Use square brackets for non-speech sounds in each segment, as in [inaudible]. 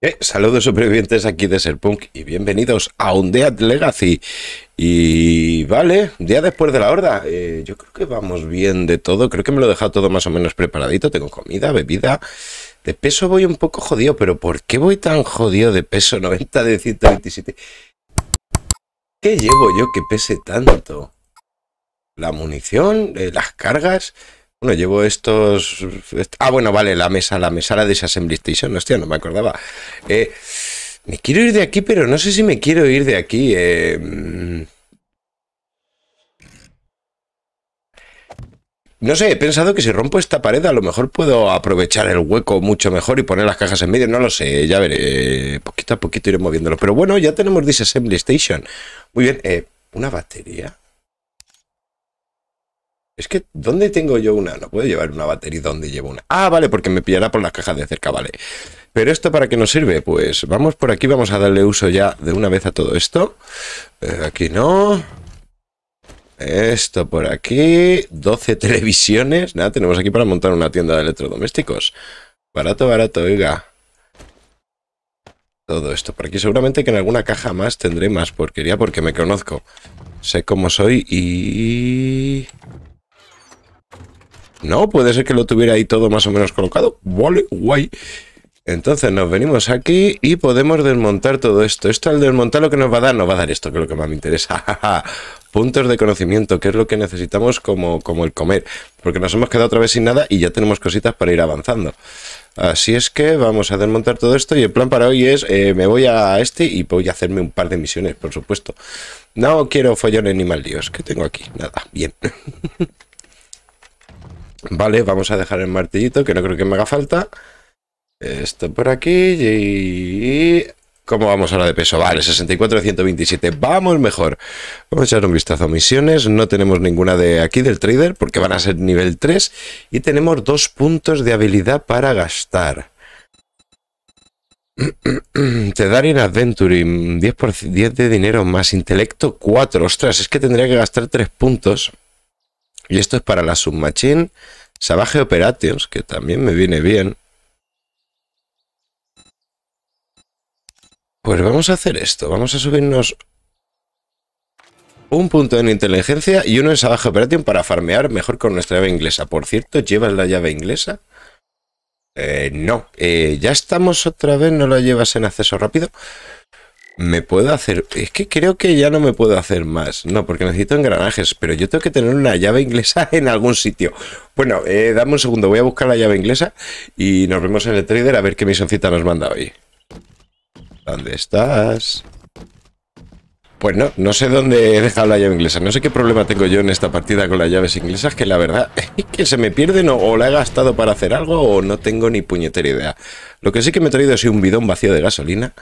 Eh, saludos supervivientes aquí de Serpunk y bienvenidos a Undead Legacy. Y vale, día después de la horda, eh, yo creo que vamos bien de todo. Creo que me lo he dejado todo más o menos preparadito. Tengo comida, bebida. De peso voy un poco jodido, pero ¿por qué voy tan jodido de peso 90 [laughs] de 127? ¿Qué llevo yo que pese tanto? ¿La munición? Eh, ¿Las cargas? Bueno, llevo estos. Ah, bueno, vale, la mesa, la mesa, de esa Assembly Station. Hostia, no me acordaba. Eh, me quiero ir de aquí, pero no sé si me quiero ir de aquí. Em, no sé, he pensado que si rompo esta pared a lo mejor puedo aprovechar el hueco mucho mejor y poner las cajas en medio. No lo sé, ya veré. Poquito a poquito iré moviéndolo. Pero bueno, ya tenemos Disassembly Station. Muy bien, eh, ¿una batería? Es que, ¿dónde tengo yo una? No puedo llevar una batería donde llevo una. Ah, vale, porque me pillará por las cajas de cerca, vale. Pero esto para qué nos sirve? Pues vamos por aquí, vamos a darle uso ya de una vez a todo esto. Eh, aquí no. Esto por aquí. 12 [laughs] televisiones. Nada, tenemos aquí para montar una tienda de electrodomésticos. Barato, barato, oiga. Todo esto por aquí. Seguramente que en alguna caja más tendré más porquería porque me conozco. Sé cómo soy y... No, puede ser que lo tuviera ahí todo más o menos colocado. Vale, guay. Entonces nos venimos aquí y podemos desmontar todo esto. Esto al desmontar lo que nos va a dar, nos va a dar esto, que es lo que más me interesa. [laughs] Puntos de conocimiento, que es lo que necesitamos como, como el comer. Porque nos hemos quedado otra vez sin nada y ya tenemos cositas para ir avanzando. Así es que vamos a desmontar todo esto y el plan para hoy es, eh, me voy a este y voy a hacerme un par de misiones, por supuesto. No quiero follones ni mal dios que tengo aquí, nada, bien. [laughs] Vale, vamos a dejar el martillito, que no creo que me haga falta. Esto por aquí y... ¿Cómo vamos ahora de peso? Vale, 64 127. Vamos mejor. Vamos a echar un vistazo a misiones. No tenemos ninguna de aquí del trader porque van a ser nivel 3. Y tenemos dos puntos de habilidad para gastar. [clears throat] Te dan en Adventuring 10 de dinero más intelecto 4. Ostras, es que tendría que gastar 3 puntos. Y esto es para la submachine. Sabaje Operations, que también me viene bien. Pues vamos a hacer esto. Vamos a subirnos un punto en inteligencia y uno en Sabaje Operation para farmear mejor con nuestra llave inglesa. Por cierto, ¿llevas la llave inglesa? Eh, no. Eh, ya estamos otra vez, no la llevas en acceso rápido me puedo hacer. Es que creo que ya no me puedo hacer más. No, porque necesito engranajes, pero yo tengo que tener una llave inglesa [laughs] en algún sitio. Bueno, eh, dame un segundo, voy a buscar la llave inglesa y nos vemos en el trader a ver qué misioncita nos manda hoy. ¿Dónde estás? Pues no, no sé dónde he dejado la llave inglesa. No sé qué problema tengo yo en esta partida con las llaves inglesas, que la verdad [laughs] es que se me pierden o, o la he gastado para hacer algo o no tengo ni puñetera idea. Lo que sí que me he traído es un bidón vacío de gasolina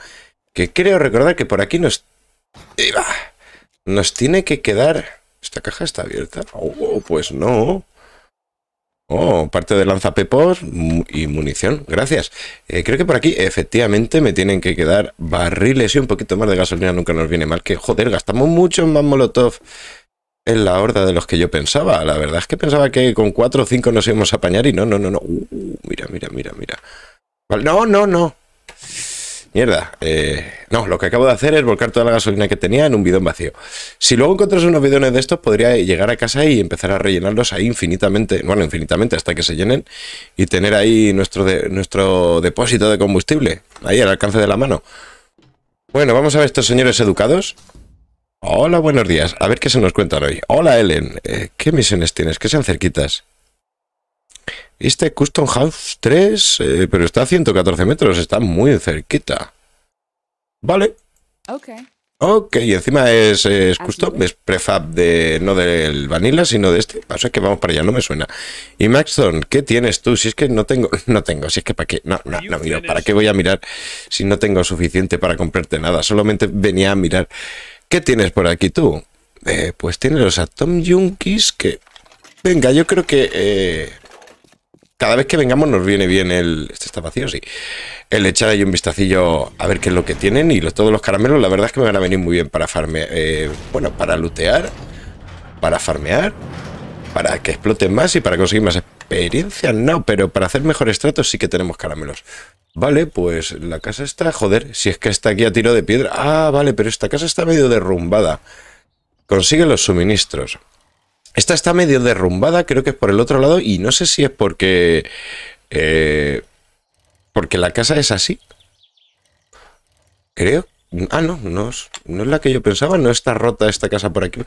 que creo recordar que por aquí nos... Nos tiene que quedar... ¿Esta caja está abierta? Oh, oh pues no. Oh, parte de lanzapepos y munición. Gracias. Eh, creo que por aquí efectivamente me tienen que quedar barriles y un poquito más de gasolina. Nunca nos viene mal. Que joder, gastamos mucho más molotov en la horda de los que yo pensaba. La verdad es que pensaba que con cuatro o cinco nos íbamos a apañar y no, no, no, no. Uh, mira, mira, mira, mira. no, no, no mierda, eh, no, lo que acabo de hacer es volcar toda la gasolina que tenía en un bidón vacío. Si luego encontras unos bidones de estos, podría llegar a casa y empezar a rellenarlos ahí infinitamente, bueno, infinitamente hasta que se llenen y tener ahí nuestro, nuestro depósito de combustible, ahí al alcance de la mano. Bueno, vamos a ver estos señores educados. Hola, buenos días. A ver qué se nos cuentan hoy. Hola, Ellen. Eh, ¿Qué misiones tienes? ¿Qué sean cerquitas? Este Custom House 3, eh, pero está a 114 metros, está muy cerquita. Vale. Ok. Ok, encima es, custom, es prefab de no del vanilla, sino de este. O sea que vamos para allá, no me suena. Y Maxton, ¿qué tienes tú? Si es que no tengo, [laughs] no tengo, si es que para qué, no, no, no ¿para qué voy a mirar si no tengo suficiente para comprarte nada? Solamente venía a mirar. ¿Qué tienes por aquí tú? Eh, pues tiene los Atom Junkies que... Venga, yo creo que... Eh, cada vez que vengamos nos viene bien el. Este está vacío, sí. El echar ahí un vistacillo a ver qué es lo que tienen y los, todos los caramelos, la verdad es que me van a venir muy bien para farmear. Eh, bueno, para lootear, para farmear, para que exploten más y para conseguir más experiencia, no, pero para hacer mejores tratos sí que tenemos caramelos. Vale, pues la casa está, joder, si es que está aquí a tiro de piedra. Ah, vale, pero esta casa está medio derrumbada. Consigue los suministros. Esta está medio derrumbada, creo que es por el otro lado, y no sé si es porque... Eh, porque la casa es así. Creo. Ah, no, no es, no es la que yo pensaba, no está rota esta casa por aquí.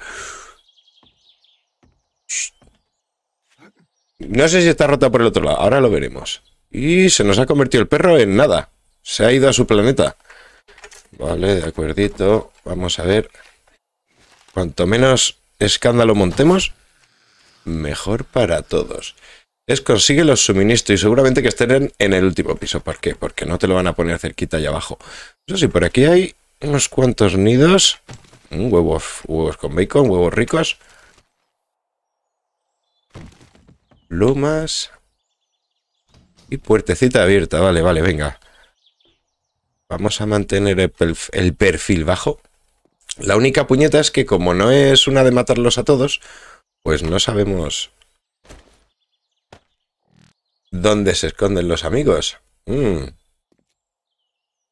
No sé si está rota por el otro lado, ahora lo veremos. Y se nos ha convertido el perro en nada. Se ha ido a su planeta. Vale, de acuerdito. Vamos a ver. Cuanto menos escándalo montemos, mejor para todos. Es consigue los suministros y seguramente que estén en el último piso. ¿Por qué? Porque no te lo van a poner cerquita y abajo. Eso sí, por aquí hay unos cuantos nidos. Mm, huevos, huevos con bacon, huevos ricos. Plumas. Y puertecita abierta. Vale, vale, venga. Vamos a mantener el perfil bajo. La única puñeta es que como no es una de matarlos a todos, pues no sabemos dónde se esconden los amigos. Mm.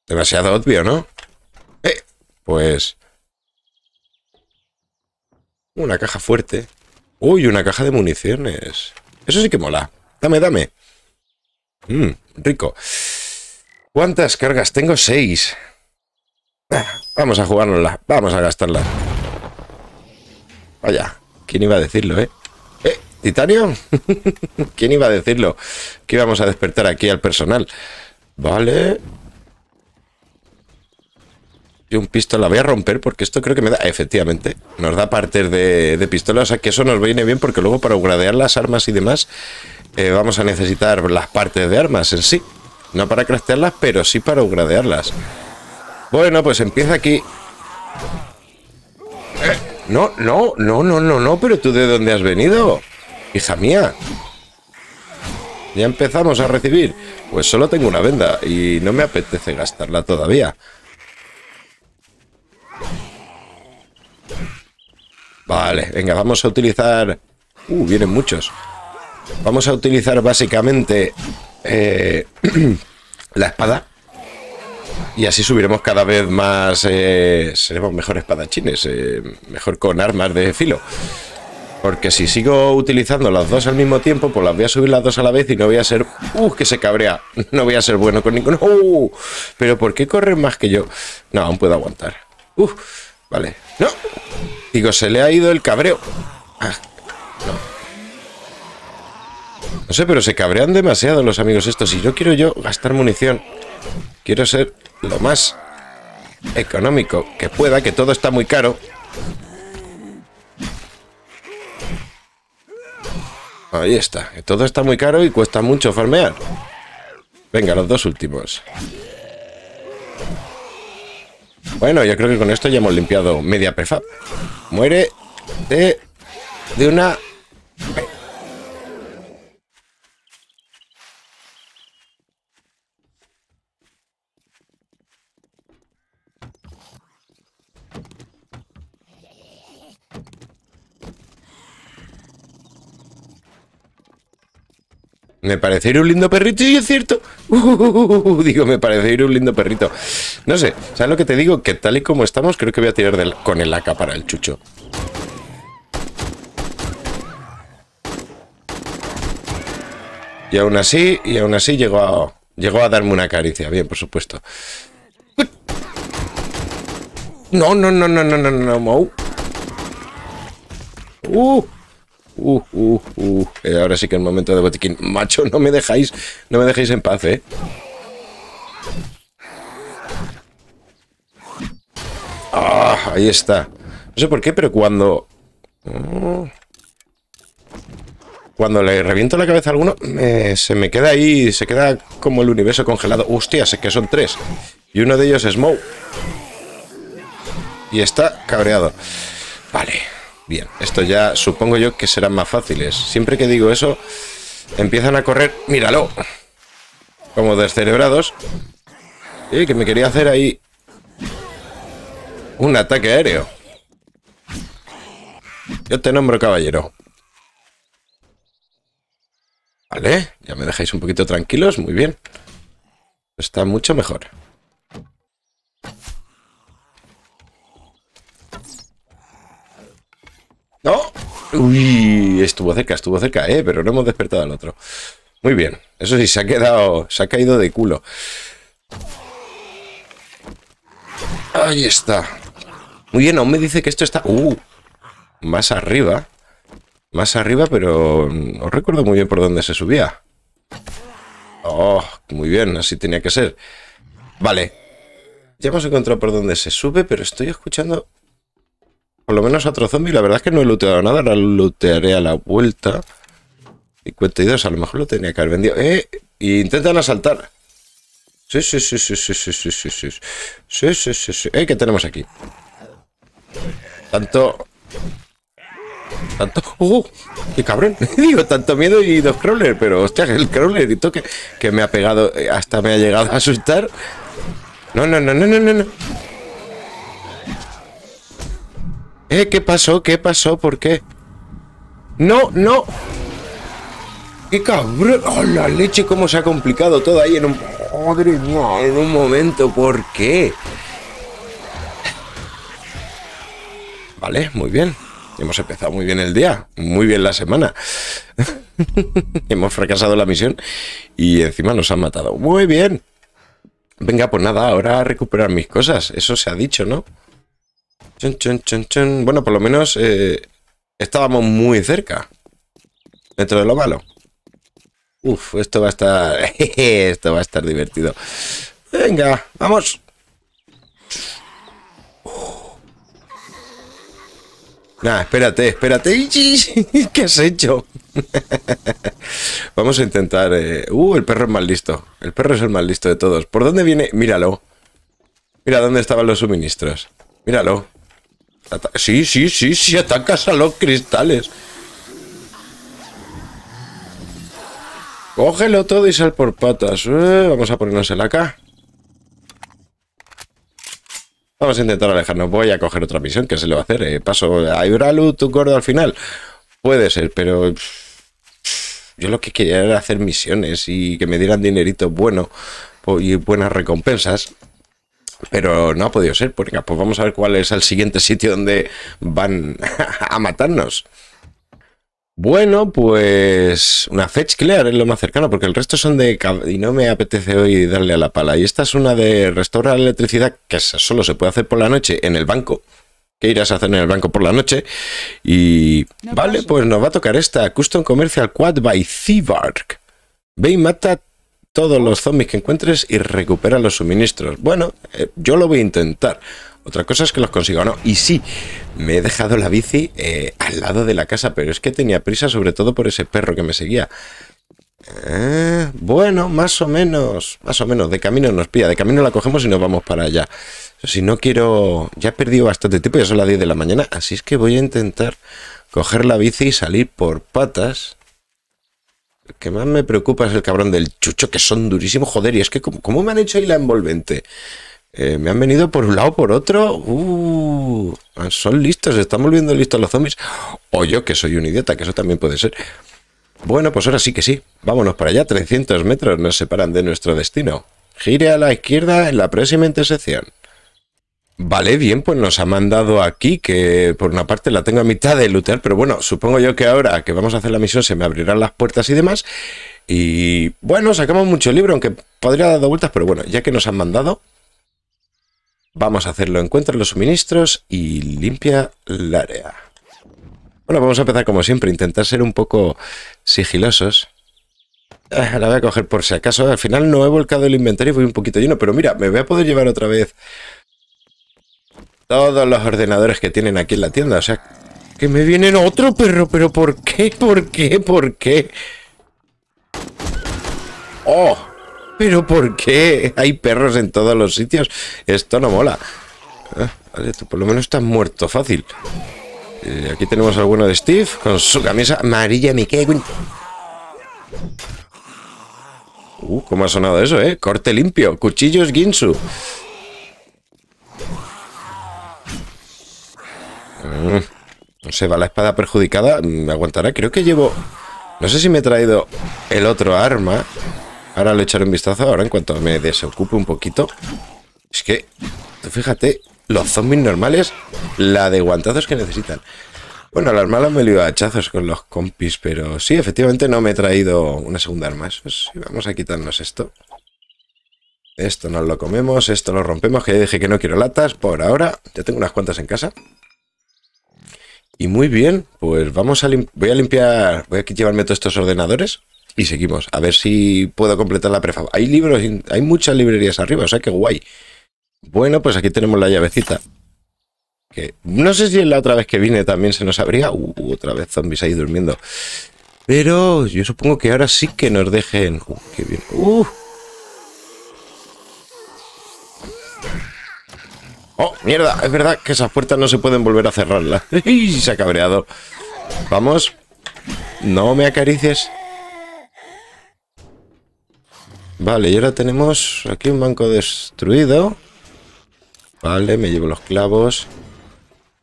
Demasiado obvio, ¿no? Eh, pues... Una caja fuerte. Uy, una caja de municiones. Eso sí que mola. Dame, dame. Mm, rico. ¿Cuántas cargas? Tengo seis. Ah, vamos a jugárnosla. Vamos a gastarla. Vaya. ¿Quién iba a decirlo, eh? ¿Eh? ¿Titanio? [laughs] ¿Quién iba a decirlo? Que íbamos a despertar aquí al personal. Vale. y un pistola voy a romper porque esto creo que me da... Efectivamente, nos da partes de, pistolas pistola, o sea que eso nos viene bien porque luego para upgradear las armas y demás eh, vamos a necesitar las partes de armas en sí. No para craftearlas, pero sí para upgradearlas. Bueno, pues empieza aquí. Eh. No, no, no, no, no, no, pero tú de dónde has venido, hija mía. Ya empezamos a recibir. Pues solo tengo una venda y no me apetece gastarla todavía. Vale, venga, vamos a utilizar... Uh, vienen muchos. Vamos a utilizar básicamente eh, [clears throat] la espada. Y así subiremos cada vez más, eh, seremos mejores espadachines, eh, mejor con armas de filo. Porque si sigo utilizando las dos al mismo tiempo, pues las voy a subir las dos a la vez y no voy a ser... ¡Uh, que se cabrea! [laughs] No voy a ser bueno con ninguno. Uh, ¿Pero por qué corren más que yo? No, aún puedo aguantar. ¡Uh! Vale. ¡No! Digo, se le ha ido el cabreo. Ah, no. sé, pero se cabrean demasiado los amigos estos. Y yo quiero yo gastar munición. Quiero ser lo más económico que pueda, que todo está muy caro. Ahí está, todo está muy caro y cuesta mucho farmear. Venga, los dos últimos. Bueno, yo creo que con esto ya hemos limpiado media prefab. Muere de, de una Me parece ir un lindo perrito, y es cierto. digo, me parece ir un lindo perrito. No sé, ¿sabes lo que te digo? Que tal y como estamos, creo que voy a tirar del, con el AK para el chucho. Y aún así, y aún así llegó a, llegó a darme una caricia. Bien, por supuesto. No, no, no, no, no, no, no, no. Uh. Uh, uh, uh. Eh, ahora sí que es momento de botiquín. [laughs] Macho, no me dejáis, no me dejéis en paz, ¿eh? Ah, ahí está. No sé por qué, pero cuando... Mm. cuando le reviento la cabeza a alguno, se me queda ahí, se queda como el universo congelado. Hostias, sé que son tres. Y uno de ellos es Mo Y está cabreado. Vale. Bien, esto ya supongo yo que serán más fáciles. Siempre que digo eso, empiezan a correr. ¡Míralo! Como descerebrados. Y que me quería hacer ahí un ataque aéreo. Yo te nombro caballero. Vale, ya me dejáis un poquito tranquilos, muy bien. Está mucho mejor. Uy, estuvo cerca, estuvo cerca, ¿eh? Pero no hemos despertado al otro. Muy bien. Eso sí, se ha quedado... Se ha caído de culo. Ahí está. Muy bien, aún me dice que esto está... Uh, más arriba. Más arriba, pero... Mm, no recuerdo muy bien por dónde se subía. ¡Oh! Muy bien, así tenía que ser. Vale. Ya hemos encontrado por dónde se sube, pero estoy escuchando por lo menos otro zombie. La verdad es que no he looteado nada. Ahora lootearé a la vuelta. 52. A lo mejor lo tenía que haber vendido. ¡Eh! Intentan asaltar. Sí, sí, sí, sí, sí, sí, sí, sí, sí. ¿Eh? ¿Qué tenemos aquí? Tanto... Tanto... ¡Uh! ¡Qué cabrón! [laughs] Digo, tanto miedo y dos crawlers. Pero, hostia, el crawler que me ha pegado... Eh, hasta me ha llegado a asustar. No, no, no, no, no, no. no. Eh, ¿qué pasó? ¿Qué pasó? ¿Por qué? ¡No, no! ¡Qué cabrón! Oh, la leche! ¿Cómo se ha complicado todo ahí en un... ¡Madre mía! En un momento, ¿por qué? Vale, muy bien. Hemos empezado muy bien el día, muy bien la semana. [laughs] Hemos fracasado la misión y encima nos han matado. Muy bien. Venga, pues nada, ahora a recuperar mis cosas. Eso se ha dicho, ¿no? Bueno, por lo menos eh, estábamos muy cerca. Dentro de lo malo. Uf, esto va a estar... [laughs] esto va a estar divertido. Venga, vamos. Nah, espérate, espérate. [laughs] ¿Qué has hecho? [laughs] Vamos a intentar... Eh... Uh, el perro es más listo. El perro es el más listo de todos. ¿Por dónde viene? Míralo. Mira dónde estaban los suministros. Míralo. Sí, sí, sí, sí, atacas a los cristales. Cógelo todo y sal por patas. Eh, vamos a ponernos el acá. Vamos a intentar alejarnos. Voy a coger otra misión. que se lo va a hacer? Eh. paso a Ibralu, tu gordo al final. Puede ser, pero... Yo lo que quería era hacer misiones y que me dieran dinerito bueno y buenas recompensas. Pero no ha podido ser, porque pues vamos a ver cuál es el siguiente sitio donde van [laughs] a matarnos. Bueno, pues una fetch clear es lo más cercano, porque el resto son de... y no me apetece hoy darle a la pala. Y esta es una de restaurar electricidad, que solo se puede hacer por la noche en el banco. ¿Qué irás a hacer en el banco por la noche? Y... vale, pues nos va a tocar esta, Custom Commercial Quad by Zivark. Ve y mata todos los zombies que encuentres y recupera los suministros. Bueno, eh, yo lo voy a intentar. Otra cosa es que los consigo no. Y sí, me he dejado la bici eh, al lado de la casa, pero es que tenía prisa sobre todo por ese perro que me seguía. Eh, bueno, más o menos, más o menos, de camino nos pilla, de camino la cogemos y nos vamos para allá. Si no quiero, ya he perdido bastante tiempo, ya son las 10 de la mañana, así es que voy a intentar coger la bici y salir por patas que más me preocupa es el cabrón del chucho, que son durísimos, joder, y es que ¿cómo me han hecho ahí la envolvente. Eh, me han venido por un lado, por otro. Uh, ah, son listos, están volviendo listos los zombies. O yo que soy un idiota, que eso también puede ser. Bueno, pues ahora sí que sí. Vámonos para allá. 300 metros nos separan de nuestro destino. Gire a la izquierda en la próxima intersección. Vale, bien, pues nos ha mandado aquí, que por una parte la tengo a mitad de lutear, pero bueno, supongo yo que ahora que vamos a hacer la misión se me abrirán las puertas y demás. Y bueno, sacamos mucho libro, aunque podría dar vueltas, pero bueno, ya que nos han mandado, vamos a hacerlo. Encuentra los suministros y limpia el área. Bueno, vamos a empezar como siempre, intentar ser un poco sigilosos. Ah, la voy a coger por si acaso. Al final no he volcado el inventario y voy un poquito lleno, pero mira, me voy a poder llevar otra vez todos los ordenadores que tienen aquí en la tienda. O sea, que me vienen otro perro, pero ¿por qué? ¿Por qué? ¿Por qué? ¡Oh! ¿Pero por qué? Hay perros en todos los sitios. Esto no mola. Ah, por lo menos estás muerto fácil. Eh, aquí tenemos al bueno de Steve con su camisa amarilla. Me Uh, cómo ha sonado eso, ¿eh? Corte limpio. Cuchillos Ginsu. No mm, sé, va la espada perjudicada. Me mm, aguantará. Creo que llevo... No sé si me he traído el otro arma. Ahora le echaré un vistazo. Ahora en cuanto me desocupe un poquito. Es que... fíjate. Los zombies normales. La de guantazos que necesitan. Bueno, las malas me iba a hachazos con los compis. Pero sí, efectivamente no me he traído una segunda arma. vamos a quitarnos esto. Esto nos lo comemos, esto lo rompemos, que ya dije que no quiero latas por ahora. Ya tengo unas cuantas en casa. Y muy bien, pues vamos a voy a limpiar, voy a llevarme todos estos ordenadores y seguimos, a ver si puedo completar la prefab. Hay libros, hay muchas librerías arriba, o sea que guay. Bueno, pues aquí tenemos la llavecita. Que no sé si la otra vez que vine también se nos abría. Uh, uh otra vez zombies ahí durmiendo. Pero yo supongo que ahora sí que nos dejen. Uy, uh, qué bien. Uh. Oh, mierda, es verdad que esas puertas no se pueden volver a cerrarlas. [laughs] y se ha cabreado. Vamos. No me acaricies. Vale, y ahora tenemos aquí un banco destruido. Vale, me llevo los clavos.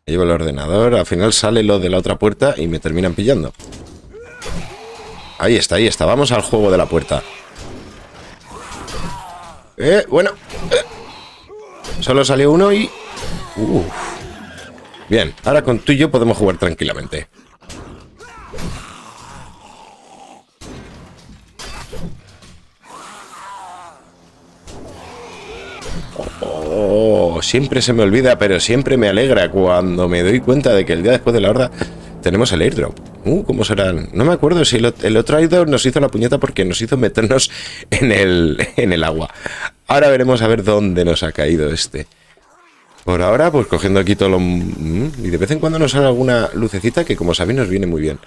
Me llevo el ordenador. Al final sale lo de la otra puerta y me terminan pillando. Ahí está, ahí está. Vamos al juego de la puerta. Eh, bueno. Eh. Solo salió uno y... Bien, ahora con tú y yo podemos jugar tranquilamente. Oh, siempre se me olvida, pero siempre me alegra cuando me doy cuenta de que el día después de la horda tenemos el airdrop. Uh, ¿cómo serán? No me acuerdo si el, otro airdrop nos hizo la puñeta porque nos hizo meternos en el, en el agua. Ahora veremos a ver dónde nos ha caído este. Por ahora, pues cogiendo aquí todo lo... Mm, y de vez en cuando nos sale alguna lucecita que, como sabéis, nos viene muy bien.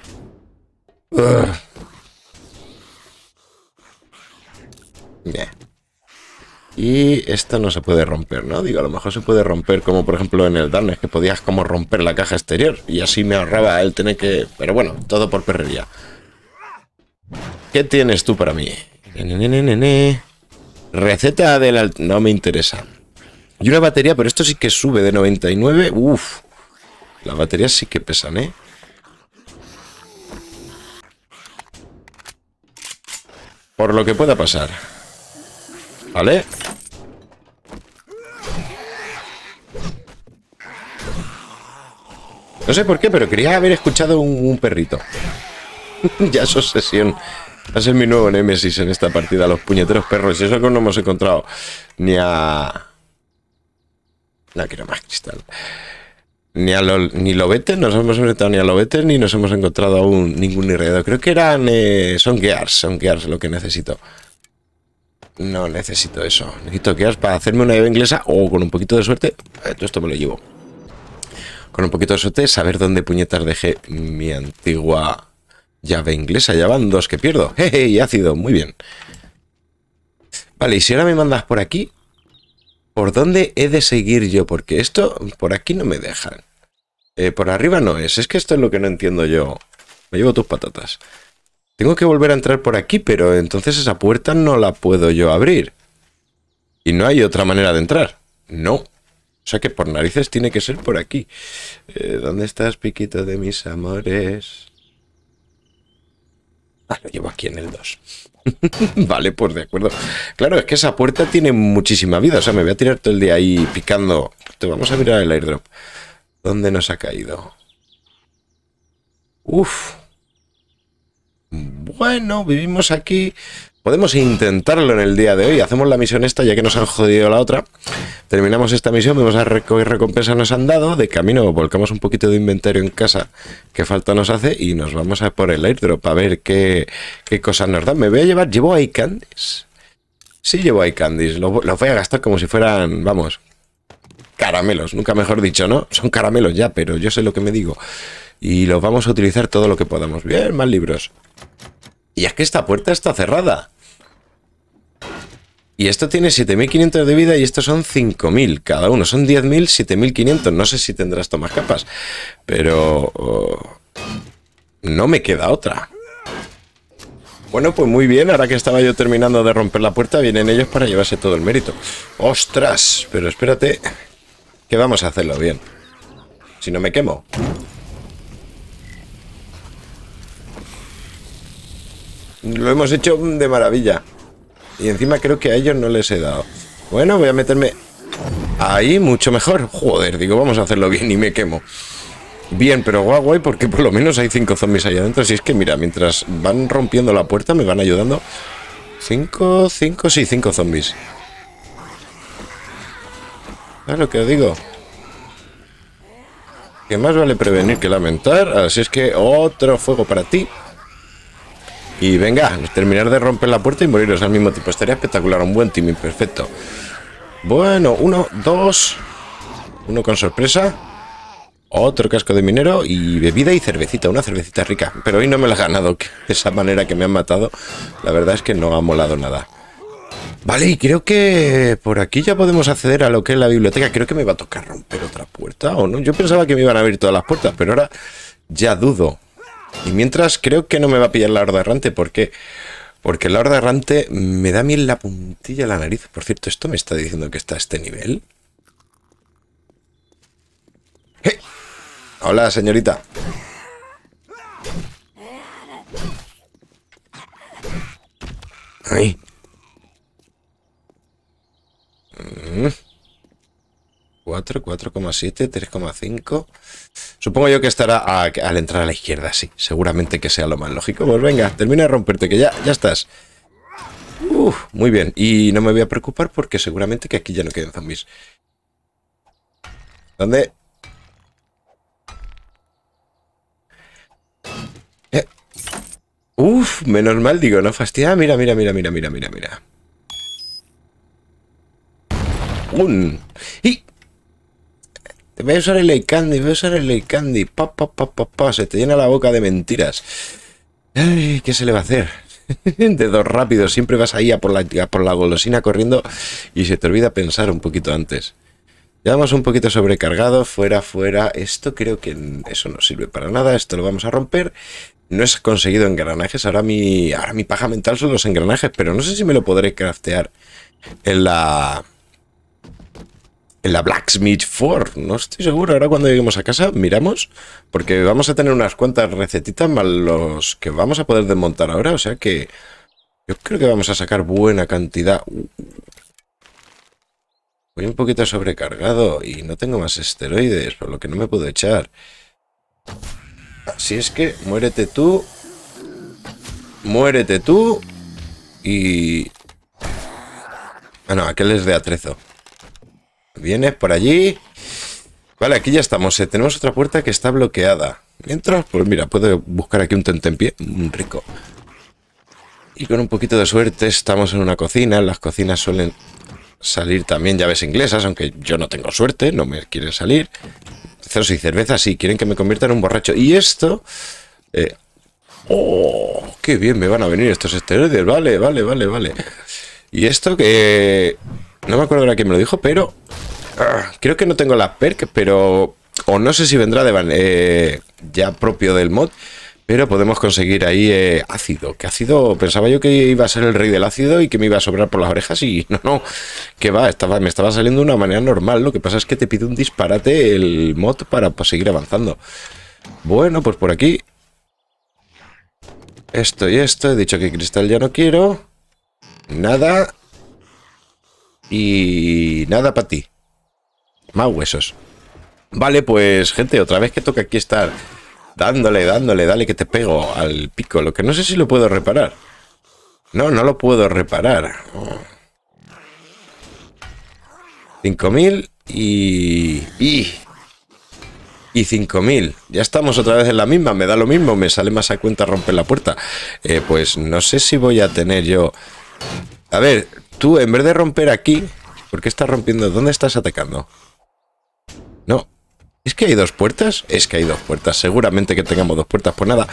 Y esto no se puede romper, ¿no? Digo, a lo mejor se puede romper como, por ejemplo, en el Darnes que podías como romper la caja exterior. Y así me ahorraba el tener que... Pero bueno, todo por perrería. ¿Qué tienes tú para mí? Receta de No me interesa. Y una batería, pero esto sí que sube de 99. Uf. Las baterías sí que pesan, ¿eh? Por lo que pueda pasar. ¿Vale? No sé por qué, pero quería haber escuchado un, perrito. [laughs] ya es obsesión. Va a ser mi nuevo nemesis en esta partida, los puñeteros perros. Y eso que no hemos encontrado ni a. No quiero más cristal. Ni a lo, ni nos hemos enfrentado ni a Lobete, ni nos hemos encontrado aún ningún heredero, Creo que eran. Eh, son Gears, son Gears lo que necesito. No necesito eso. Necesito Gears para hacerme una llave inglesa o con un poquito de suerte. Eh, todo esto me lo llevo. Con un poquito de suerte, saber dónde puñetas dejé mi antigua Llave inglesa, ya van dos que pierdo. ¡Hey, [laughs] ácido! Muy bien. Vale, y si ahora me mandas por aquí, ¿por dónde he de seguir yo? Porque esto, por aquí no me dejan. Eh, por arriba no es. Es que esto es lo que no entiendo yo. Me llevo tus patatas. Tengo que volver a entrar por aquí, pero entonces esa puerta no la puedo yo abrir. Y no hay otra manera de entrar. No. O sea que por narices tiene que ser por aquí. Eh, ¿Dónde estás, piquito de mis amores? [laughs] Ah, lo llevo aquí en el 2. [laughs] vale, pues de acuerdo. Claro, es que esa puerta tiene muchísima vida. O sea, me voy a tirar todo el día ahí picando. Vamos a mirar el airdrop. ¿Dónde nos ha caído? Uf. Bueno, vivimos aquí. Podemos intentarlo en el día de hoy. Hacemos la misión esta ya que nos han jodido la otra. Terminamos esta misión, ...vamos a recoger recompensas nos han dado. De camino volcamos un poquito de inventario en casa que falta nos hace y nos vamos a por el airdrop a ver qué, qué cosas nos dan. Me voy a llevar, llevo ahí candies. Sí llevo ahí candies, los voy a gastar como si fueran, vamos, caramelos, nunca mejor dicho, ¿no? Son caramelos ya, pero yo sé lo que me digo. Y los vamos a utilizar todo lo que podamos. Bien, más libros. Y es que esta puerta está cerrada. Y esto tiene 7.500 de vida y estos son 5.000 cada uno. Son 10.000, 7.500. No sé si tendrás tomas capas. Pero... Oh, no me queda otra. Bueno, pues muy bien, ahora que estaba yo terminando de romper la puerta, vienen ellos para llevarse todo el mérito. ¡Ostras! Pero espérate, que vamos a hacerlo bien. Si no me quemo. Lo hemos hecho de maravilla. Y encima creo que a ellos no les he dado. Bueno, voy a meterme ahí mucho mejor. Joder, digo, vamos a hacerlo bien y me quemo. Bien, pero guau, guay, porque por lo menos hay cinco zombies allá adentro. Así es que mira, mientras van rompiendo la puerta me van ayudando. Cinco, cinco, sí, cinco zombies. ¿Sabes lo que os digo? Que más vale prevenir que lamentar. Así es que otro fuego para ti y venga, terminar de romper la puerta y moriros al mismo tiempo. Estaría espectacular, un buen timing, perfecto. Bueno, uno, dos. Uno con sorpresa. Otro casco de minero y bebida y cervecita, una cervecita rica. Pero hoy no me la ha ganado, de esa manera que me han matado, la verdad es que no ha molado nada. Vale, y creo que por aquí ya podemos acceder a lo que es la biblioteca. Creo que me va a tocar romper otra puerta, ¿o no? Yo pensaba que me iban a abrir todas las puertas, pero ahora ya dudo. Y mientras creo que no me va a pillar la horda errante, ¿por qué? Porque la horda errante me da miel la puntilla la nariz. Por cierto, ¿esto me está diciendo que está a este nivel? ¡Eh! Hola, señorita. Ay. 4, 4,7, 3,5. Supongo yo que estará al entrar a la izquierda, sí. Seguramente que sea lo más lógico. Pues venga, termina de romperte, que ya, ya estás. Uf, muy bien. Y no me voy a preocupar porque seguramente que aquí ya no quedan zombies. ¿Dónde? Eh. Uf, menos mal, digo, no fastidia. Ah, mira, mira, mira, mira, mira, mira, mira. Un. ¡Y! Te voy a usar el candy, voy a usar el candy. Pa, pa, pa, Se te llena la boca de mentiras. ¿qué se le va a hacer? [laughs] De dos rápidos, siempre vas ahí a por, la, por la golosina corriendo y se te olvida pensar un poquito antes. Ya Llevamos un poquito sobrecargado, fuera, fuera. Esto creo que eso no sirve para nada, esto lo vamos a romper. No he conseguido engranajes, ahora mi, ahora mi paja mental son los engranajes, pero no sé si me lo podré craftear en la en la Blacksmith 4. No estoy seguro. Ahora cuando lleguemos a casa miramos porque vamos a tener unas cuantas recetitas más los que vamos a poder desmontar ahora. O sea que yo creo que vamos a sacar buena cantidad. Voy un poquito sobrecargado y no tengo más esteroides, por lo que no me puedo echar. Así es que muérete tú. Muérete tú. Y... Ah, no, aquel de atrezo. Vienes por allí. Vale, aquí ya estamos. Eh. tenemos otra puerta que está bloqueada. Mientras, pues mira, puedo buscar aquí un tentempié. Un rico. Y con un poquito de suerte estamos en una cocina. Las cocinas suelen salir también llaves inglesas, aunque yo no tengo suerte, no me quieren salir. Ceros y cervezas sí, quieren que me convierta en un borracho. Y esto... Eh, ¡Oh! ¡Qué bien me van a venir estos esteroides! Vale, vale, vale, vale. Y esto que... No me acuerdo ahora quién me lo dijo, pero Ah, creo que no tengo las perks pero... O no sé si vendrá de eh, ya propio del mod, pero podemos conseguir ahí eh, ácido. Que ácido, pensaba yo que iba a ser el rey del ácido y que me iba a sobrar por las orejas y [laughs] no, no, que va, estaba, me estaba saliendo de una manera normal. Lo que pasa es que te pide un disparate el mod para pues, seguir avanzando. Bueno, pues por aquí esto y esto. He dicho que cristal ya no quiero. Nada. Y nada para ti. Más huesos. Vale, pues gente, otra vez que toca aquí estar dándole, dándole, dale que te pego al pico. Lo que no sé si lo puedo reparar. No, no lo puedo reparar. 5.000 y... Y, y 5.000. Ya estamos otra vez en la misma. Me da lo mismo. Me sale más a cuenta romper la puerta. Eh, pues no sé si voy a tener yo... A ver, tú en vez de romper aquí... ¿Por qué estás rompiendo? ¿Dónde estás atacando? No. ¿Es que hay dos puertas? Es que hay dos puertas. Seguramente que tengamos dos puertas. por pues nada,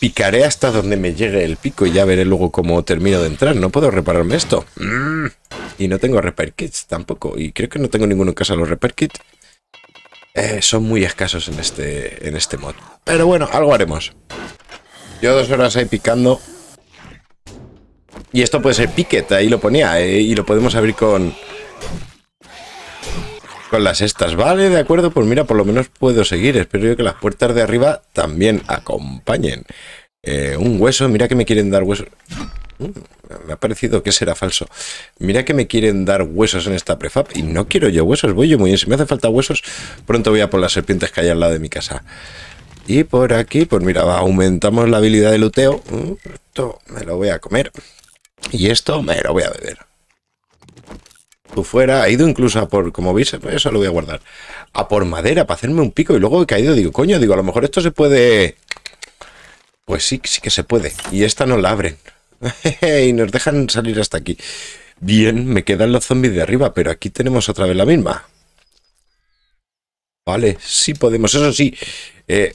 picaré hasta donde me llegue el pico y ya veré luego cómo termino de entrar. No puedo repararme esto. Mm. Y no tengo repair kits tampoco. Y creo que no tengo ninguno en casa los repair kits. Eh, son muy escasos en este, en este mod. Pero bueno, algo haremos. Yo dos horas ahí picando. Y esto puede ser piquet, ahí lo ponía. Eh, y lo podemos abrir con, con las estas. Vale, de acuerdo, pues mira, por lo menos puedo seguir. Espero que las puertas de arriba también acompañen. Eh, un hueso, mira que me quieren dar huesos. Mm, me ha parecido que será falso. Mira que me quieren dar huesos en esta prefab. Y no quiero yo huesos, voy yo muy bien. Si me hace falta huesos, pronto voy a por las serpientes que hay al lado de mi casa. Y por aquí, pues mira, aumentamos la habilidad de luteo. Mm, esto me lo voy a comer. Y esto me lo voy a beber fuera, ha ido incluso a por, como veis, pues eso lo voy a guardar, a por madera para hacerme un pico y luego he caído, digo, coño, digo, a lo mejor esto se puede... Pues sí, sí que se puede. Y esta no la abren. [laughs] y nos dejan salir hasta aquí. Bien, me quedan los zombies de arriba, pero aquí tenemos otra vez la misma. Vale, sí podemos, eso sí. Eh.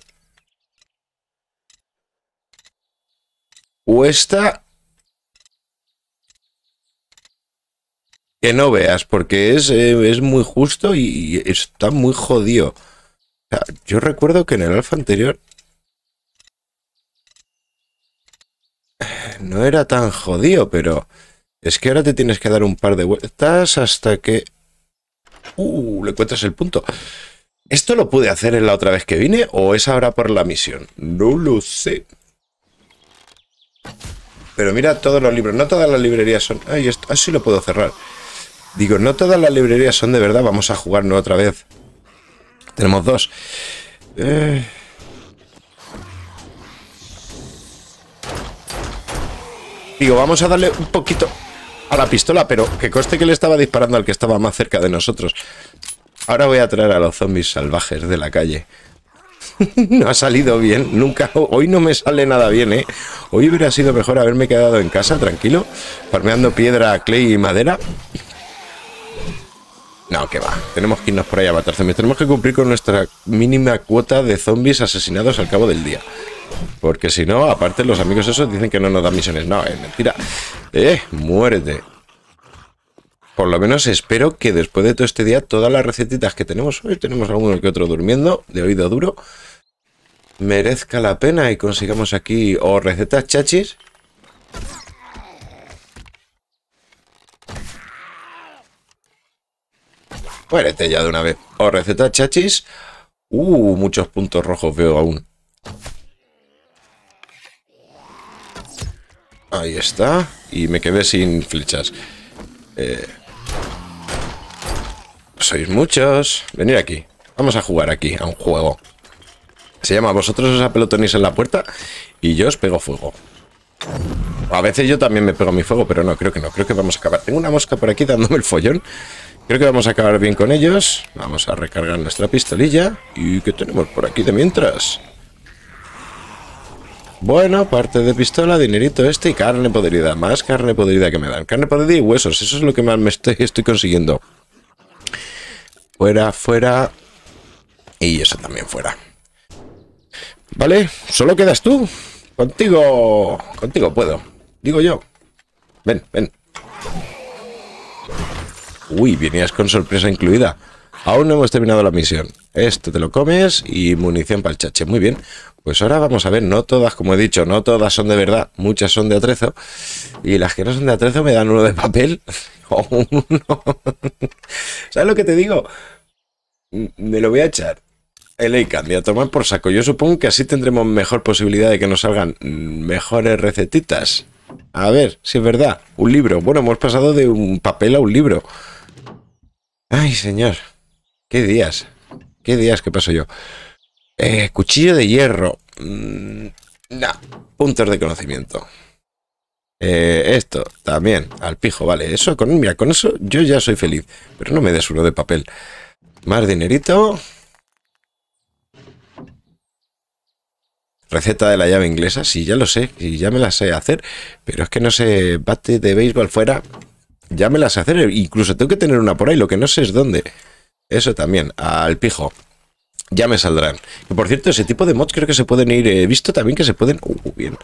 o esta que no veas, porque es, eh, muy justo y, está muy jodido. yo recuerdo que en el alfa anterior [sighs] no era tan jodido, pero es que ahora te tienes que dar un par de vueltas hasta que... Uh, le encuentras el punto. ¿Esto lo pude hacer en la otra vez que vine o es ahora por la misión? No lo sé. Pero mira todos los libros, no todas las librerías son... Ay, así lo puedo cerrar. Digo, no todas las librerías son de verdad, vamos a jugarnos otra vez. Tenemos dos. Eh. Digo, vamos a darle un poquito a la pistola, pero que coste que le estaba disparando al que estaba más cerca de nosotros. Ahora voy a traer a los zombies salvajes de la calle. [laughs] no ha salido bien, nunca, hoy no me sale nada bien, ¿eh? Hoy hubiera sido mejor haberme quedado en casa, tranquilo, parmeando piedra, clay y madera. No, que va. Tenemos que irnos por ahí a matar zombies. Tenemos que cumplir con nuestra mínima cuota de zombies asesinados al cabo del día. Porque si no, aparte los amigos esos dicen que no nos dan misiones. No, es mentira. Eh, muerte Por lo menos espero que después de todo este día, todas las recetitas que tenemos hoy, tenemos alguno que otro durmiendo, de oído duro, merezca la pena y consigamos aquí o recetas chachis Muérete ya de una vez. O receta chachis. Uh, muchos puntos rojos veo aún. Ahí está. Y me quedé sin flechas. Eh, sois muchos. Venid aquí. Vamos a jugar aquí, a un juego. Se llama Vosotros os apelotonéis en la puerta y yo os pego fuego. A veces yo también me pego mi fuego, pero no, creo que no. Creo que vamos a acabar. Tengo una mosca por aquí dándome el follón. Creo que vamos a acabar bien con ellos. Vamos a recargar nuestra pistolilla. ¿Y qué tenemos por aquí de mientras? Bueno, parte de pistola, dinerito este y carne podrida. Más carne podrida que me dan. Carne podrida y huesos. Eso es lo que más me estoy, estoy consiguiendo. Fuera, fuera. Y eso también fuera. Vale, solo quedas tú. Contigo, contigo puedo. Digo yo. Ven, ven. Uy, venías con sorpresa incluida. Aún no hemos terminado la misión. Esto te lo comes y munición para el chache. Muy bien. Pues ahora vamos a ver, no todas, como he dicho, no todas son de verdad. Muchas son de atrezo. Y las que no son de atrezo me dan uno de papel [laughs] o oh, uno. ¿Sabes lo que te digo? Me lo voy a echar. El voy a tomar por saco. Yo supongo que así tendremos mejor posibilidad de que nos salgan mejores recetitas. A ver, si es verdad. Un libro. Bueno, hemos pasado de un papel a un libro. Ay, señor. Qué días. Qué días que paso yo. Eh, cuchillo de hierro. Mm, no. Puntos de conocimiento. Eh, esto también, al pijo, vale. Eso, con, mira, con eso yo ya soy feliz. Pero no me des uno de papel. Más dinerito. Receta de la llave inglesa, sí, ya lo sé, y ya me la sé hacer. Pero es que no se bate de béisbol fuera ya me las hacer. Incluso tengo que tener una por ahí, lo que no sé es dónde. Eso también, al pijo. Ya me saldrán. Y por cierto, ese tipo de mods creo que se pueden ir... He visto también que se pueden... Uh, uh bien.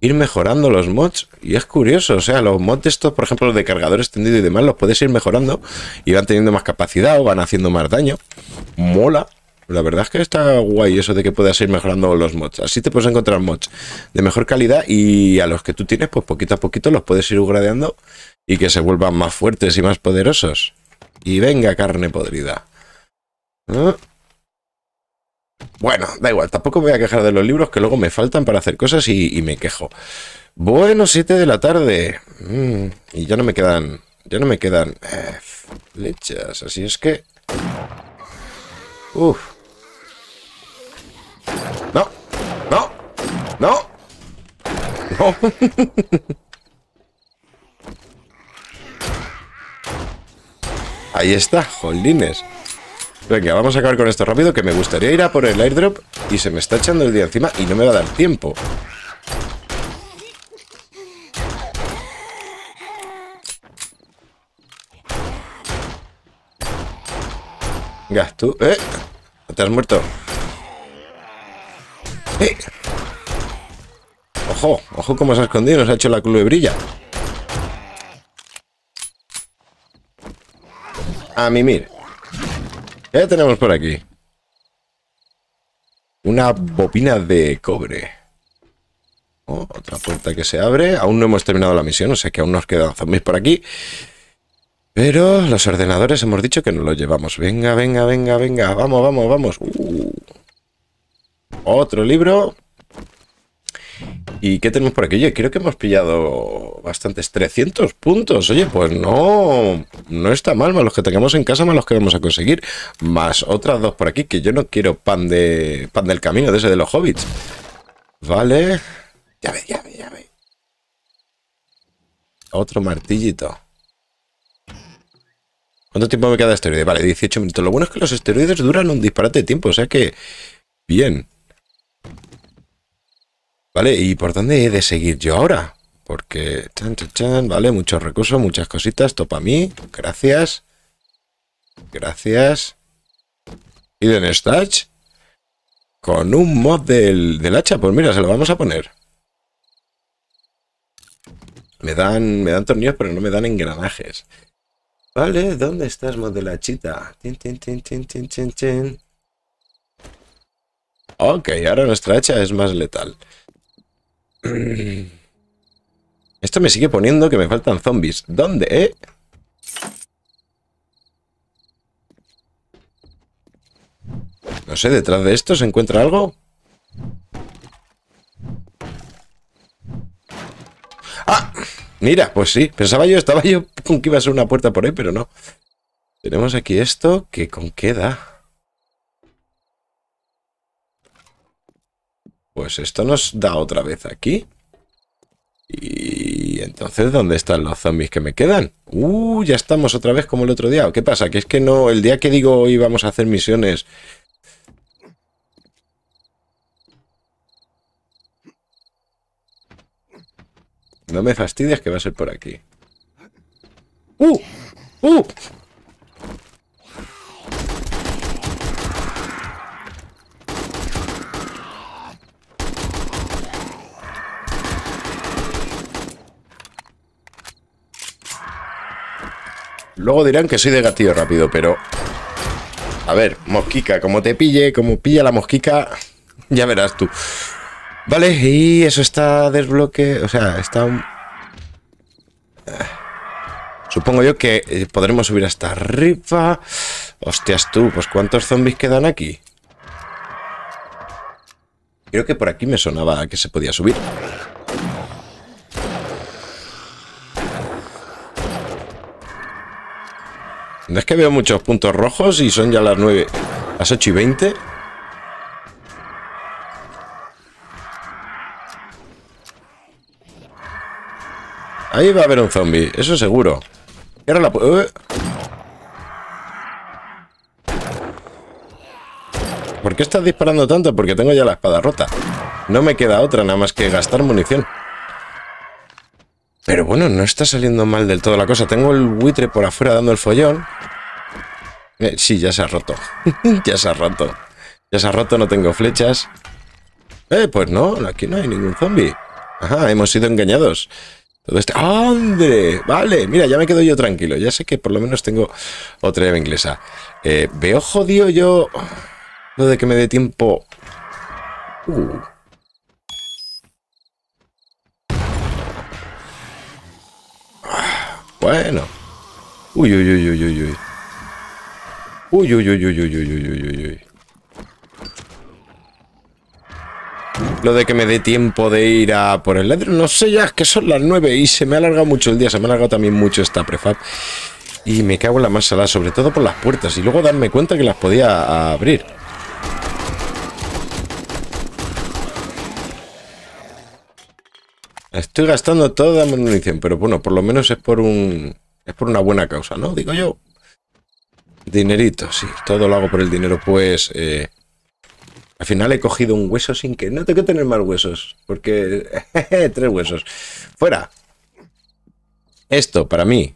Ir mejorando los mods. Y es curioso, o sea, los mods estos, por ejemplo, los de cargador extendido y demás, los puedes ir mejorando. Y van teniendo más capacidad o van haciendo más daño. Mola. La verdad es que está guay eso de que puedas ir mejorando los mods. Así te puedes encontrar mods de mejor calidad y a los que tú tienes, pues poquito a poquito los puedes ir gradeando y que se vuelvan más fuertes y más poderosos. Y venga carne podrida. Bueno, da igual, tampoco voy a quejar de los libros que luego me faltan para hacer cosas y, me quejo. Bueno, 7 de la tarde. Mm, y ya no me quedan... Ya no me quedan eh, flechas, así es que... Uf. No, no, no. No. [laughs] Ahí está, jolines. Venga, vamos a acabar con esto rápido, que me gustaría ir a por el airdrop y se me está echando el día encima y no me va a dar tiempo. Venga, tú... ¡Eh! Te has muerto. ¡Eh! ¡Ojo! ¡Ojo cómo se ha escondido! Nos ha hecho la brilla a mimir. ¿Qué tenemos por aquí? Una bobina de cobre. Oh, otra puerta que se abre. Aún no hemos terminado la misión, o sea que aún nos quedan zombies por aquí. Pero los ordenadores hemos dicho que no lo llevamos. Venga, venga, venga, venga. Vamos, vamos, vamos. Uh. Otro libro. ¿Y qué tenemos por aquí? Oye, creo que hemos pillado bastantes 300 puntos. Oye, pues no, no está mal, más los que tengamos en casa, más los que vamos a conseguir, más otras dos por aquí, que yo no quiero pan de pan del camino, de ese de los hobbits. Vale. Ya ya ya Otro martillito. ¿Cuánto tiempo me queda de Vale, 18 minutos. Lo bueno es que los esteroides duran un disparate de tiempo, o sea que... Bien. ¿Vale? ¿Y por dónde he de seguir yo ahora? Porque, chan, chan, ¿vale? Muchos recursos, muchas cositas, topa a mí, gracias. Gracias. ¿Y de nestach Con un mod del, hacha, pues mira, se lo vamos a poner. Me dan, me dan tornillos, pero no me dan engranajes. Vale, ¿dónde estás, modelachita? Tin, tin, tin, tin, tin, tin, tin. Ok, ahora nuestra hacha es más letal. [clears throat] Esto me sigue poniendo que me faltan zombies. ¿Dónde, eh? No sé, ¿detrás de esto se encuentra algo? ¡Ah! Mira, pues sí. Pensaba yo, estaba yo con que iba a ser una puerta por ahí, pero no. Tenemos aquí esto que con qué da. Pues esto nos da otra vez aquí. Y entonces, ¿dónde están los zombies que me quedan? Uh, ya estamos otra vez como el otro día. ¿Qué pasa? Que es que no, el día que digo hoy vamos a hacer misiones... No me fastidies que va a ser por aquí. ¡Uh! ¡Uh! Luego dirán que soy de gatillo rápido, pero... A ver, mosquica, como te pille, como pilla la mosquica, ya verás tú. Vale, y eso está desbloqueado. O sea, está un... Supongo yo que eh, podremos subir hasta arriba. Hostias tú, pues ¿cuántos zombies quedan aquí? Creo que por aquí me sonaba que se podía subir. Es que veo muchos puntos rojos y son ya las 9. Las 8 y 20. Ahí va a haber un zombie, eso seguro. Y la... Eh. ¿Por qué estás disparando tanto? Porque tengo ya la espada rota. No me queda otra nada más que gastar munición. Pero bueno, no está saliendo mal del todo la cosa. Tengo el buitre por afuera dando el follón. Eh, sí, ya se ha roto. [laughs] ya se ha roto. Ya se ha roto, no tengo flechas. Eh, pues no, aquí no hay ningún zombie. Ajá, hemos sido engañados. Todo este... Vale, mira, ya me quedo yo tranquilo. Ya sé que por lo menos tengo otra llave inglesa. Eh, veo jodido yo lo de que me dé tiempo... Uh. Bueno. Uy, uy, uy, uy, uy, uy. Uy, uy, uy, uy, uy, uy, uy, uy, uy. Lo de que me dé tiempo de ir a por el ladrón, no sé ya, que son las 9 y se me ha alargado mucho el día, se me ha alargado también mucho esta prefab. Y me cago en la masa, sobre todo por las puertas, y luego darme cuenta que las podía abrir. Estoy gastando toda mi munición, pero bueno, por lo menos es por un es por una buena causa, ¿no? Digo yo. Dinerito, sí, todo lo hago por el dinero, pues... Eh, al final he cogido un hueso sin que... No tengo que tener más huesos, porque... [laughs] Tres huesos. Fuera. Esto, para mí.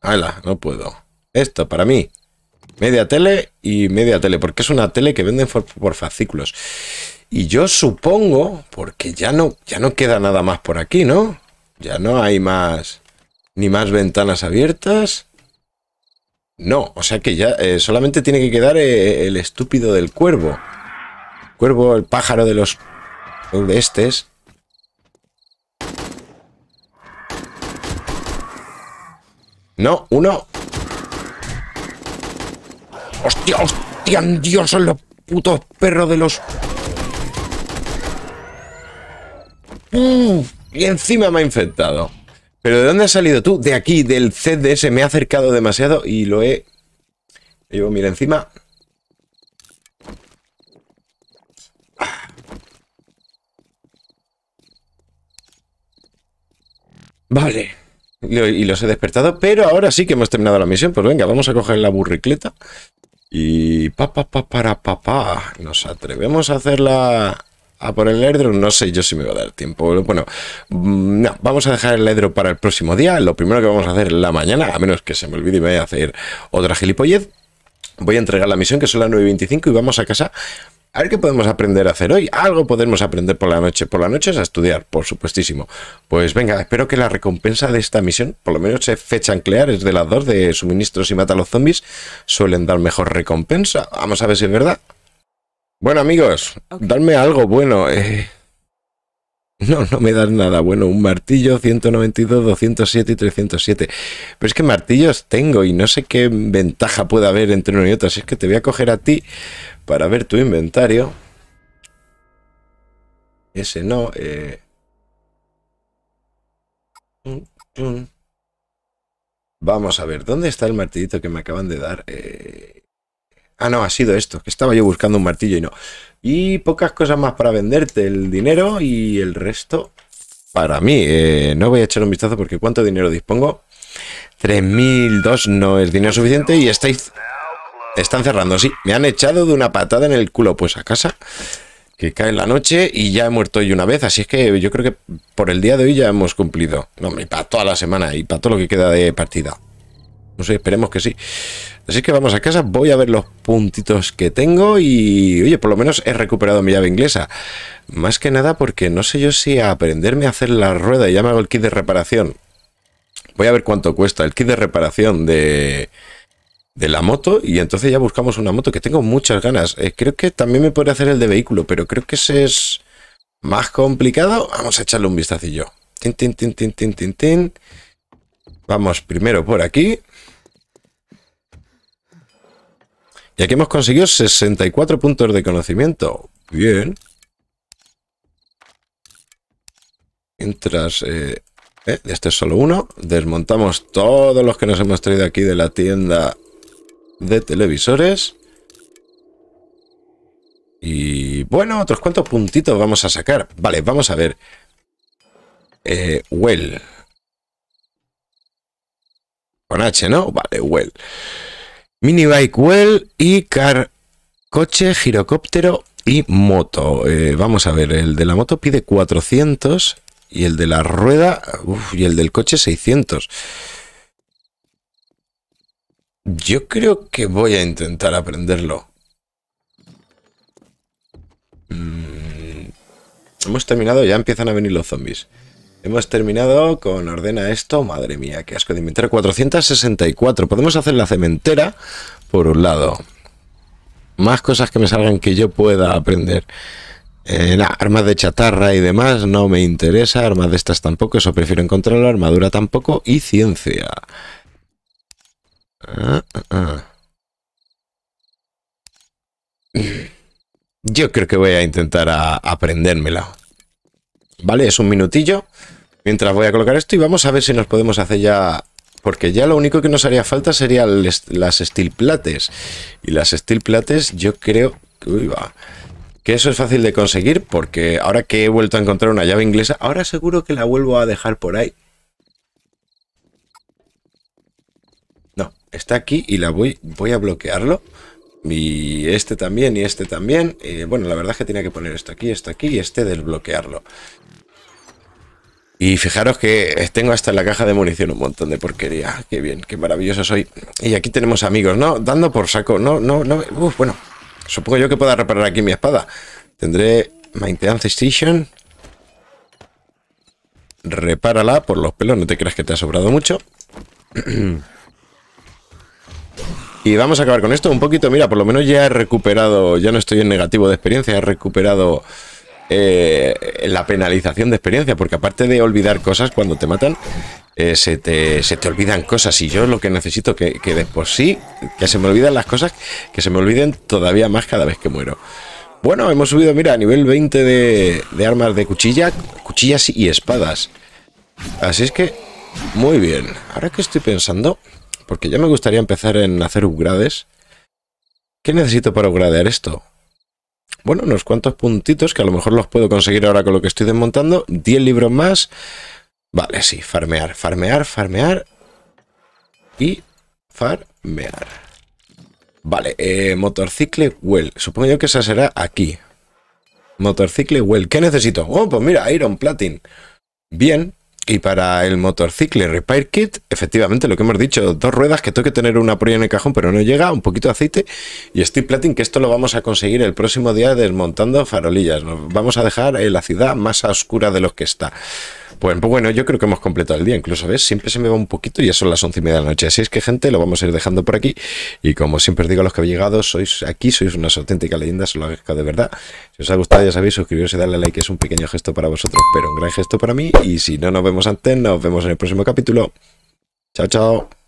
Hala, no puedo. Esto, para mí. Media tele y media tele, porque es una tele que venden por, por fascículos. Y yo supongo, porque ya no, ya no queda nada más por aquí, ¿no? Ya no hay más, ni más ventanas abiertas. No, o sea que ya eh, solamente tiene que quedar eh, el estúpido del cuervo. cuervo, el pájaro de los... de estes. No, uno. ¡Hostia, hostia! ¡Dios, son los putos perros de los Y encima me ha infectado. ¿Pero de dónde has salido tú? De aquí, del CDS. Me ha acercado demasiado y lo he... yo mira, encima... Vale. Y los he despertado, pero ahora sí que hemos terminado la misión. Pues venga, vamos a coger la burricleta. Y pa, pa, pa, para, Nos atrevemos a hacer la, a por el ledro No sé yo si me va a dar tiempo. Bueno, mm, no, vamos a dejar el ledro para el próximo día. Lo primero que vamos a hacer en la mañana, a menos que se me olvide y vaya a hacer otra gilipollez. Voy a entregar la misión, que son las 9.25, y vamos a casa a ver qué podemos aprender a hacer hoy. Algo podemos aprender por la noche. Por la noche es a estudiar, por supuestísimo. Pues venga, espero que la recompensa de esta misión, por lo menos se anclear, es de las 2 de suministros y mata a los zombies, suelen dar mejor recompensa. Vamos a ver si es verdad. Bueno, amigos, darme algo bueno. Eh. No, no me dan nada bueno. Un martillo 192, 207 y 307. Pero es que martillos tengo y no sé qué ventaja puede haber entre uno y otro. Así es que te voy a coger a ti para ver tu inventario. Ese no. Eh. Vamos a ver, ¿dónde está el martillito que me acaban de dar? Eh, Ah, no, ha sido esto, que estaba yo buscando un martillo y no. Y pocas cosas más para venderte, el dinero y el resto para mí. Eh, no voy a echar un vistazo porque ¿cuánto dinero dispongo? 3.002 no es dinero suficiente y estáis... Están cerrando, sí. Me han echado de una patada en el culo, pues a casa. Que cae en la noche y ya he muerto hoy una vez. Así es que yo creo que por el día de hoy ya hemos cumplido. No, me para toda la semana y para todo lo que queda de partida. No sé, esperemos que sí. Así que vamos a casa, voy a ver los puntitos que tengo y, oye, por lo menos he recuperado mi llave inglesa. Más que nada porque no sé yo si aprenderme a hacer la rueda y ya me hago el kit de reparación. Voy a ver cuánto cuesta el kit de reparación de, de la moto y entonces ya buscamos una moto que tengo muchas ganas. Eh, creo que también me podría hacer el de vehículo, pero creo que ese es más complicado. Vamos a echarle un vistacillo. Tin, tin, tin, tin, tin, tin, tin. Vamos primero por aquí. Y aquí hemos conseguido 64 puntos de conocimiento. Bien. Mientras... este es solo uno. Desmontamos todos los que nos hemos traído aquí de la tienda de televisores. Y bueno, otros cuantos puntitos vamos a sacar. Vale, vamos a ver. Eh, well. Con H, ¿no? Vale, well. Minibike Well y car coche, girocóptero y moto. Eh, vamos a ver, el de la moto pide 400 y el de la rueda y el del coche 600. Yo creo que voy a intentar aprenderlo. Mm, hemos terminado, ya empiezan a venir los zombies. Hemos terminado con ordena esto. Madre mía, qué asco de inventario. 464. Podemos hacer la cementera por un lado. Más cosas que me salgan que yo pueda aprender. Eh, armas de chatarra y demás no me interesa. Armas de estas tampoco. Eso prefiero la Armadura tampoco. Y ciencia. Ah, ah, ah. Yo creo que voy a intentar a aprendérmela. ¿vale? Es un minutillo mientras voy a colocar esto y vamos a ver si nos podemos hacer ya... Porque ya lo único que nos haría falta serían las steel plates. Y las steel plates yo creo... que eso es fácil de conseguir porque ahora que he vuelto a encontrar una llave inglesa, ahora seguro que la vuelvo a dejar por ahí. No, está aquí y la voy, voy a bloquearlo. Y este también, y este también. Eh, bueno, la verdad es que tiene que poner esto aquí, esto aquí y este desbloquearlo. Y fijaros que tengo hasta en la caja de munición un montón de porquería. Ah, qué bien, qué maravilloso soy. Y aquí tenemos amigos, ¿no? Dando por saco. No, no, no. Uf, bueno, supongo yo que pueda reparar aquí mi espada. Tendré Maintenance Station. Repárala por los pelos, no te creas que te ha sobrado mucho. [clears throat] Y vamos a acabar con esto un poquito. Mira, por lo menos ya he recuperado, ya no estoy en negativo de experiencia, he recuperado eh, la penalización de experiencia, porque aparte de olvidar cosas cuando te matan, eh, se, te, olvidan cosas. Y yo lo que necesito que, que por sí, que se me olviden las cosas, que se me olviden todavía más cada vez que muero. Bueno, hemos subido, mira, a nivel 20 de, de armas de cuchilla, cuchillas y espadas. Así es que, muy bien. Ahora que estoy pensando, porque ya me gustaría empezar en hacer upgrades. ¿Qué necesito para upgradear esto? bueno, unos cuantos puntitos que a lo mejor los puedo conseguir ahora con lo que estoy desmontando. 10 libros más. Vale, sí, farmear, farmear, farmear y farmear. Vale, eh, motorcicle well. Supongo yo que esa será aquí. Motorcicle well. ¿Qué necesito? Oh, pues mira, Iron Platin. Bien, y para el motorcycle Repair Kit, efectivamente, lo que hemos dicho, dos ruedas que tengo que tener una por ahí en el cajón, pero no llega, un poquito de aceite y Steve Platin, que esto lo vamos a conseguir el próximo día desmontando farolillas. Nos vamos a dejar en la ciudad más oscura de los que está. Pues, pues bueno, yo creo que hemos completado el día, incluso, ¿ves? Siempre se me va un poquito y ya son las once y media de la noche. Así es que, gente, lo vamos a ir dejando por aquí. Y como siempre digo a los que habéis llegado, sois aquí, sois unas auténticas leyendas, lo agradezco de verdad. Si os ha gustado, ya sabéis, suscribiros y darle like, es un pequeño gesto para vosotros, pero un gran gesto para mí. Y si no nos vemos antes, nos vemos en el próximo capítulo. Chao, chao.